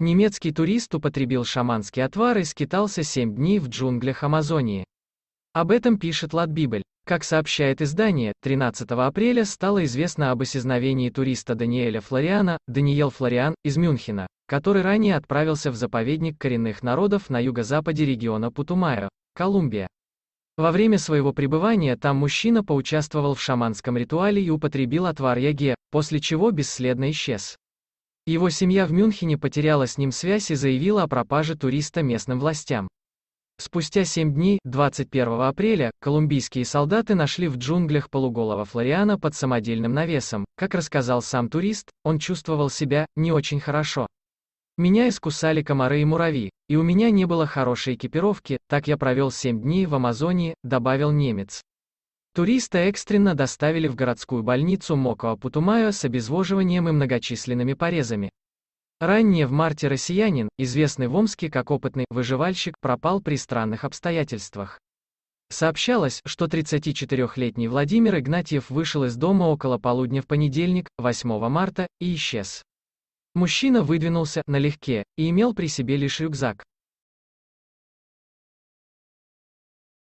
Немецкий турист употребил шаманский отвар и скитался 7 дней в джунглях Амазонии. Об этом пишет Латбибель. Как сообщает издание, 13 апреля стало известно об исчезновении туриста Даниэля Флориана, Даниэл Флориан, из Мюнхена, который ранее отправился в заповедник коренных народов на юго-западе региона Путумайо, Колумбия. Во время своего пребывания там мужчина поучаствовал в шаманском ритуале и употребил отвар яге, после чего бесследно исчез. Его семья в Мюнхене потеряла с ним связь и заявила о пропаже туриста местным властям. Спустя 7 дней, 21 апреля, колумбийские солдаты нашли в джунглях полуголого Флориана под самодельным навесом. Как рассказал сам турист, он чувствовал себя не очень хорошо. Меня искусали комары и муравьи, и у меня не было хорошей экипировки, так я провел 7 дней в Амазонии, добавил немец. Туриста экстренно доставили в городскую больницу Мокоа-Путумао с обезвоживанием и многочисленными порезами. Ранее в марте россиянин, известный в Омске как опытный выживальщик, пропал при странных обстоятельствах. Сообщалось, что 34-летний Владимир Игнатьев вышел из дома около полудня в понедельник, 8 марта, и исчез. Мужчина выдвинулся налегке и имел при себе лишь рюкзак.